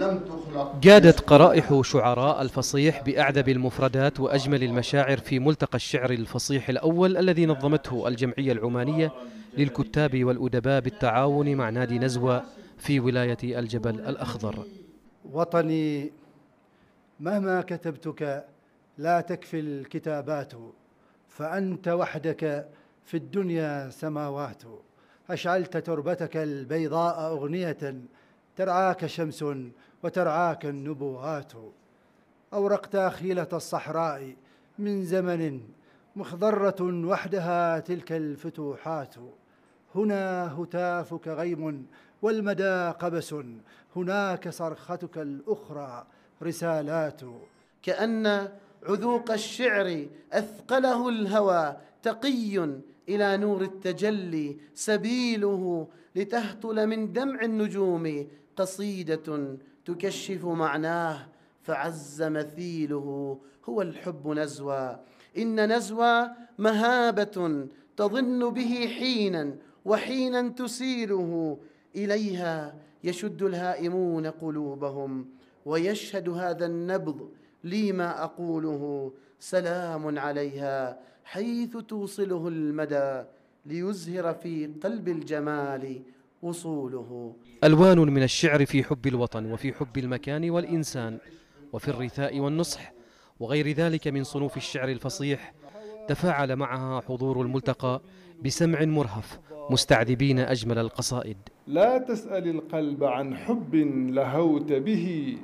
لم تخلق جادت قرائح شعراء الفصيح بأعذب المفردات وأجمل المشاعر في ملتقى الشعر الفصيح الأول الذي نظمته الجمعية العمانية للكتاب والأدباء بالتعاون مع نادي نزوة في ولاية الجبل الأخضر وطني مهما كتبتك لا تكفي الكتابات فأنت وحدك في الدنيا سماوات أشعلت تربتك البيضاء أغنية ترعاك شمس وترعاك النبوات أورقت خيلة الصحراء من زمن مخضرة وحدها تلك الفتوحات هنا هتافك غيم والمدى قبس هناك صرختك الأخرى رسالات كأن عذوق الشعر أثقله الهوى تقي إلى نور التجلي سبيله لتهطل من دمع النجوم قصيده تكشف معناه فعز مثيله هو الحب نزوى ان نزوى مهابه تظن به حينا وحينا تسيره اليها يشد الهائمون قلوبهم ويشهد هذا النبض لي ما اقوله سلام عليها حيث توصله المدى ليزهر في قلب الجمال وصوله ألوان من الشعر في حب الوطن وفي حب المكان والإنسان وفي الرثاء والنصح وغير ذلك من صنوف الشعر الفصيح تفاعل معها حضور الملتقى بسمع مرهف مستعذبين أجمل القصائد لا تسأل القلب عن حب لهوت به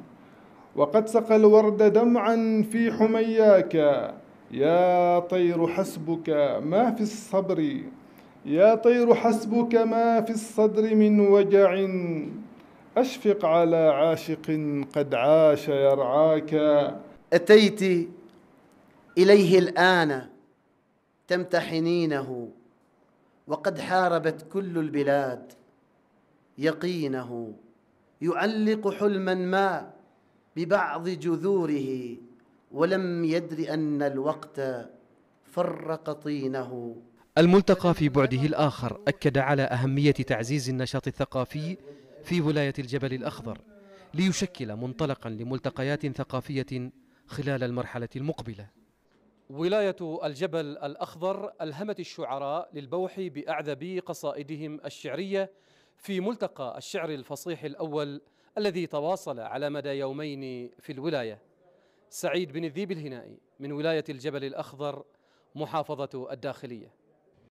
وقد سقى الورد دمعا في حمياك يا طير حسبك ما في الصبر يا طير حسبك ما في الصدر من وجع أشفق على عاشق قد عاش يرعاك أتيت إليه الآن تمتحنينه وقد حاربت كل البلاد يقينه يعلق حلما ما ببعض جذوره ولم يدر أن الوقت فرق طينه الملتقى في بعده الآخر أكد على أهمية تعزيز النشاط الثقافي في ولاية الجبل الأخضر ليشكل منطلقا لملتقيات ثقافية خلال المرحلة المقبلة ولاية الجبل الأخضر ألهمت الشعراء للبوح بأعذب قصائدهم الشعرية في ملتقى الشعر الفصيح الأول الذي تواصل على مدى يومين في الولاية سعيد بن الذيب الهنائي من ولاية الجبل الأخضر محافظة الداخلية